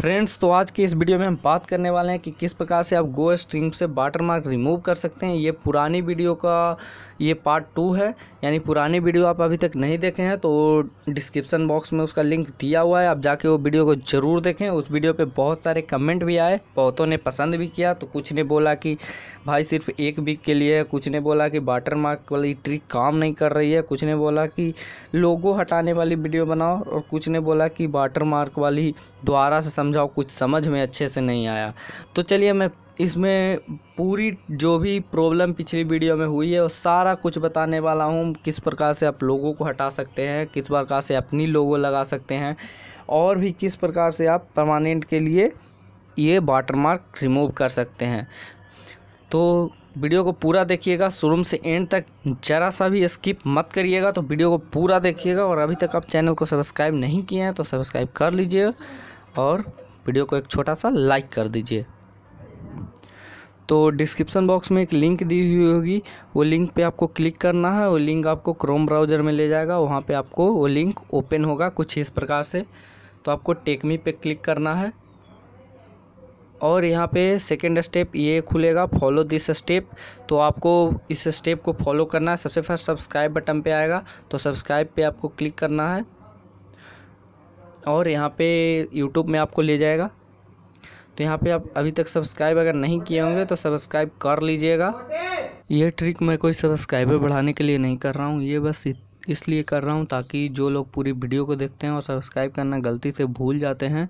friends तो आज की इस वीडियो में हम बात करने वाले हैं कि किस प्रकार से आप गो स्ट्रीम से वाटर मार्क रिमूव कर सकते हैं ये पुरानी वीडियो का ये पार्ट टू है यानी पुरानी वीडियो आप अभी तक नहीं देखे हैं तो डिस्क्रिप्शन बॉक्स में उसका लिंक दिया हुआ है आप जाके वो वीडियो को ज़रूर देखें उस वीडियो पे बहुत सारे कमेंट भी आए बहुतों ने पसंद भी किया तो कुछ ने बोला कि भाई सिर्फ एक वीक के लिए कुछ ने बोला कि वाटर मार्क वाली ट्रिक काम नहीं कर रही है कुछ ने बोला कि लोगो हटाने वाली वीडियो बनाओ और कुछ ने बोला कि वाटर मार्क वाली द्वारा से समझ समझाओ कुछ समझ में अच्छे से नहीं आया तो चलिए मैं इसमें पूरी जो भी प्रॉब्लम पिछली वीडियो में हुई है वो सारा कुछ बताने वाला हूँ किस प्रकार से आप लोगों को हटा सकते हैं किस प्रकार से अपनी लोगों लगा सकते हैं और भी किस प्रकार से आप परमानेंट के लिए ये वाटरमार्क रिमूव कर सकते हैं तो वीडियो को पूरा देखिएगा शुरू से एंड तक ज़रा सा भी स्किप मत करिएगा तो वीडियो को पूरा देखिएगा और अभी तक आप चैनल को सब्सक्राइब नहीं किए हैं तो सब्सक्राइब कर लीजिए और वीडियो को एक छोटा सा लाइक कर दीजिए तो डिस्क्रिप्शन बॉक्स में एक लिंक दी हुई होगी वो लिंक पे आपको क्लिक करना है वो लिंक आपको क्रोम ब्राउज़र में ले जाएगा वहाँ पे आपको वो लिंक ओपन होगा कुछ इस प्रकार से तो आपको टेकमी पे क्लिक करना है और यहाँ पे सेकेंड स्टेप ये खुलेगा फॉलो दिस स्टेप तो आपको इस स्टेप को फॉलो करना है सबसे फर्स्ट सब्सक्राइब बटन पर आएगा तो सब्सक्राइब पर आपको क्लिक करना है और यहाँ पे यूट्यूब में आपको ले जाएगा तो यहाँ पे आप अभी तक सब्सक्राइब अगर नहीं किए होंगे तो सब्सक्राइब कर लीजिएगा ये ट्रिक मैं कोई सब्सक्राइबर बढ़ाने के लिए नहीं कर रहा हूँ ये बस इसलिए कर रहा हूँ ताकि जो लोग पूरी वीडियो को देखते हैं और सब्सक्राइब करना गलती से भूल जाते हैं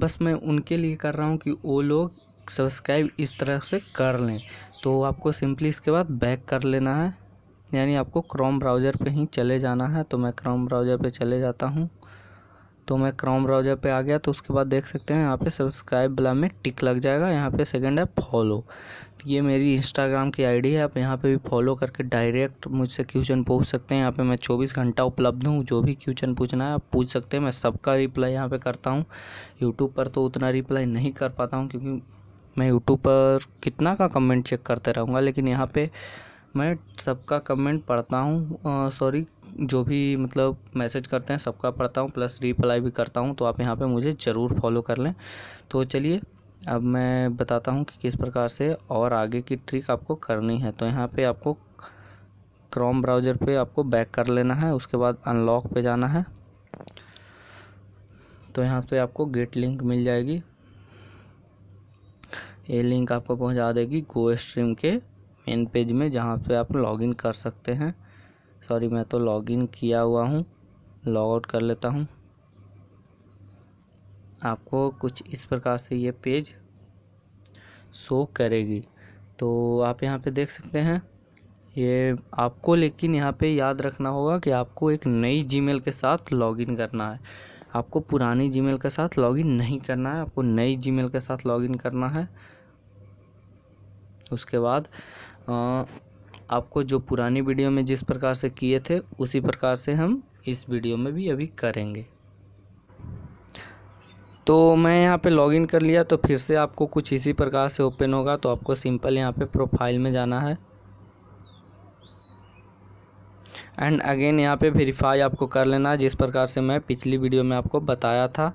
बस मैं उनके लिए कर रहा हूँ कि वो लोग सब्सक्राइब इस तरह से कर लें तो आपको सिंपली इसके बाद बैक कर लेना है यानी आपको क्रोम ब्राउज़र पे ही चले जाना है तो मैं क्रोम ब्राउज़र पे चले जाता हूँ तो मैं क्रोम ब्राउज़र पे आ गया तो उसके बाद देख सकते हैं यहाँ पे सब्सक्राइब वाला में टिक लग जाएगा यहाँ पे सेकंड है फॉलो तो ये मेरी इंस्टाग्राम की आईडी है आप यहाँ पे भी फॉलो करके डायरेक्ट मुझसे क्वेश्चन पूछ सकते हैं यहाँ पे मैं 24 घंटा उपलब्ध हूँ जो भी क्वेश्चन पूछना है आप पूछ सकते हैं मैं सबका रिप्लाई यहाँ पर करता हूँ यूट्यूब पर तो उतना रिप्लाई नहीं कर पाता हूँ क्योंकि मैं यूट्यूब पर कितना का कमेंट चेक करते रहूँगा लेकिन यहाँ पर मैं सबका कमेंट पढ़ता हूँ सॉरी जो भी मतलब मैसेज करते हैं सबका पढ़ता हूँ प्लस रिप्लाई भी करता हूँ तो आप यहाँ पे मुझे ज़रूर फॉलो कर लें तो चलिए अब मैं बताता हूँ कि किस प्रकार से और आगे की ट्रिक आपको करनी है तो यहाँ पे आपको क्रोम ब्राउज़र पे आपको बैक कर लेना है उसके बाद अनलॉक पे जाना है तो यहाँ पे आपको गेट लिंक मिल जाएगी ये लिंक आपको पहुँचा देगी गो स्ट्रीम के मेन पेज में जहाँ पे आप लॉगिन कर सकते हैं सॉरी मैं तो लॉगिन किया हुआ हूँ लॉगआउट कर लेता हूँ आपको कुछ इस प्रकार से ये पेज शो करेगी तो आप यहाँ पे देख सकते हैं ये आपको लेकिन यहाँ पे याद रखना होगा कि आपको एक नई जीमेल के साथ लॉगिन करना है आपको पुरानी जीमेल के साथ लॉगिन नहीं करना है आपको नई जीमेल के साथ लॉगिन करना है उसके बाद आ, आपको जो पुरानी वीडियो में जिस प्रकार से किए थे उसी प्रकार से हम इस वीडियो में भी अभी करेंगे तो मैं यहाँ पे लॉगिन कर लिया तो फिर से आपको कुछ इसी प्रकार से ओपन होगा तो आपको सिंपल यहाँ पे प्रोफाइल में जाना है एंड अगेन यहाँ पे वेरीफाई आपको कर लेना है जिस प्रकार से मैं पिछली वीडियो में आपको बताया था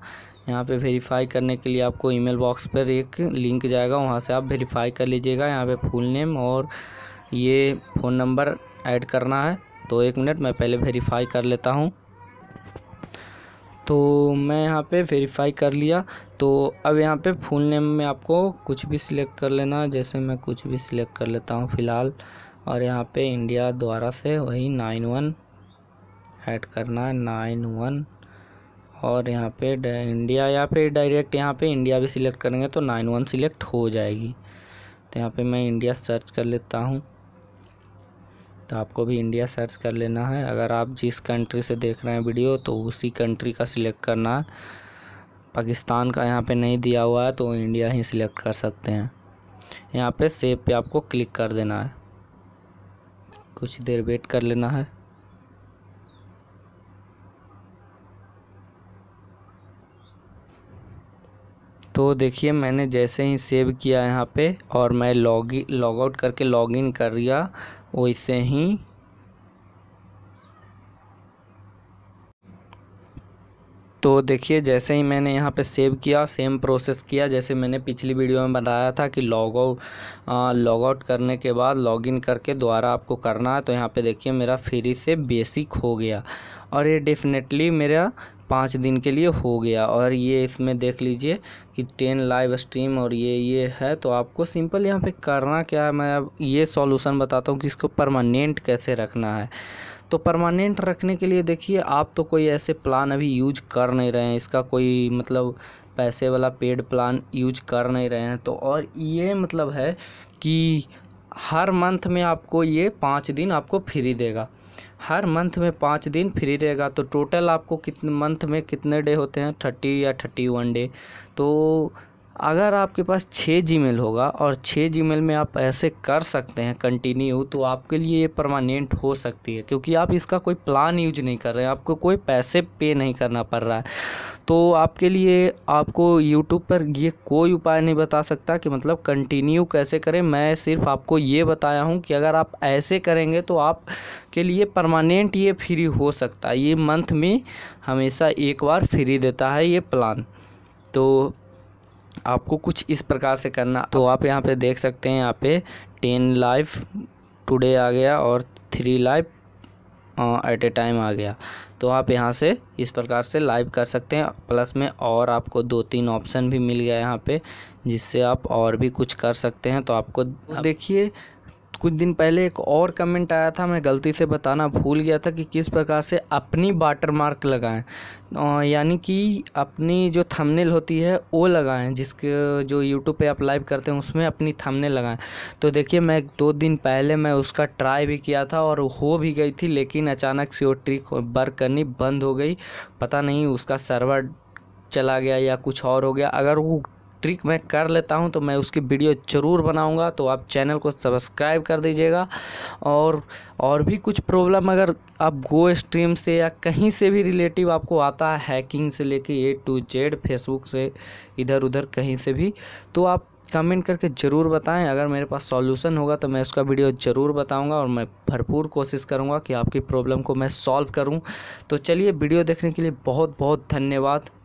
यहाँ पे वेरीफाई करने के लिए आपको ईमेल बॉक्स पर एक लिंक जाएगा वहाँ से आप वेरीफाई कर लीजिएगा यहाँ पर फुल नेम और ये फ़ोन नंबर ऐड करना है तो एक मिनट मैं पहले वेरीफाई कर लेता हूँ तो मैं यहाँ पे वेरीफाई कर लिया तो अब यहाँ पे फुल नेम में आपको कुछ भी सिलेक्ट कर लेना है जैसे मैं कुछ भी सिलेक्ट कर लेता हूँ फ़िलहाल और यहाँ पे इंडिया द्वारा से वही नाइन वन ऐड करना है नाइन वन और यहाँ पे इंडिया या फिर डायरेक्ट यहाँ पे इंडिया भी सिलेक्ट करेंगे तो नाइन वन सिलेक्ट हो जाएगी तो यहाँ पे मैं इंडिया सर्च कर लेता हूँ तो आपको भी इंडिया सर्च कर लेना है अगर आप जिस कंट्री से देख रहे हैं वीडियो तो उसी कंट्री का सिलेक्ट करना है पाकिस्तान का यहाँ पे नहीं दिया हुआ है तो इंडिया ही सिलेक्ट कर सकते हैं यहाँ पे सेव पे आपको क्लिक कर देना है कुछ देर वेट कर लेना है तो देखिए मैंने जैसे ही सेव किया यहाँ पे और मैं लॉग लॉगआउट करके लॉगिन कर लिया वैसे ही तो देखिए जैसे ही मैंने यहाँ पे सेव किया सेम प्रोसेस किया जैसे मैंने पिछली वीडियो में बताया था कि लॉग आउट लॉग आउट करने के बाद लॉगिन करके दोबारा आपको करना है तो यहाँ पे देखिए मेरा फ्री से बेसिक हो गया और ये डेफिनेटली मेरा पाँच दिन के लिए हो गया और ये इसमें देख लीजिए कि टेन लाइव स्ट्रीम और ये ये है तो आपको सिंपल यहाँ पे करना क्या है मैं अब ये सॉल्यूशन बताता हूँ कि इसको परमानेंट कैसे रखना है तो परमानेंट रखने के लिए देखिए आप तो कोई ऐसे प्लान अभी यूज कर नहीं रहे हैं इसका कोई मतलब पैसे वाला पेड प्लान यूज कर नहीं रहे हैं तो और ये मतलब है कि हर मंथ में आपको ये पाँच दिन आपको फ्री देगा हर मंथ में पाँच दिन फ्री रहेगा तो टोटल आपको कितने मंथ में कितने डे होते हैं थर्टी या थर्टी वन डे तो अगर आपके पास छः जी होगा और छः जी में आप ऐसे कर सकते हैं कंटिन्यू तो आपके लिए ये परमानेंट हो सकती है क्योंकि आप इसका कोई प्लान यूज नहीं कर रहे हैं आपको कोई पैसे पे नहीं करना पड़ रहा है तो आपके लिए आपको यूट्यूब पर ये कोई उपाय नहीं बता सकता कि मतलब कंटिन्यू कैसे करें मैं सिर्फ आपको ये बताया हूँ कि अगर आप ऐसे करेंगे तो आप के लिए परमानेंट ये फ्री हो सकता है ये मंथ में हमेशा एक बार फ्री देता है ये प्लान तो आपको कुछ इस प्रकार से करना तो आप यहाँ पे देख सकते हैं यहाँ पे टेन लाइफ टुडे आ गया और three life at a time आ गया तो आप यहाँ से इस प्रकार से लाइव कर सकते हैं प्लस में और आपको दो तीन ऑप्शन भी मिल गया यहाँ पे जिससे आप और भी कुछ कर सकते हैं तो आपको देखिए कुछ दिन पहले एक और कमेंट आया था मैं गलती से बताना भूल गया था कि किस प्रकार से अपनी वाटर मार्क लगाएँ यानी कि अपनी जो थंबनेल होती है वो लगाएं जिसके जो यूट्यूब पे आप लाइव करते हैं उसमें अपनी थंबनेल लगाएं तो देखिए मैं दो दिन पहले मैं उसका ट्राई भी किया था और हो भी गई थी लेकिन अचानक से वो ट्रिक वर्क करनी बंद हो गई पता नहीं उसका सर्वर चला गया या कुछ और हो गया अगर वो ट्रिक मैं कर लेता हूं तो मैं उसकी वीडियो ज़रूर बनाऊंगा तो आप चैनल को सब्सक्राइब कर दीजिएगा और और भी कुछ प्रॉब्लम अगर आप गो स्ट्रीम से या कहीं से भी रिलेटिव आपको आता है हैकिंग से लेके ए टू जेड फेसबुक से इधर उधर कहीं से भी तो आप कमेंट करके ज़रूर बताएं अगर मेरे पास सॉल्यूशन होगा तो मैं उसका वीडियो ज़रूर बताऊंगा और मैं भरपूर कोशिश करूंगा कि आपकी प्रॉब्लम को मैं सॉल्व करूं तो चलिए वीडियो देखने के लिए बहुत बहुत धन्यवाद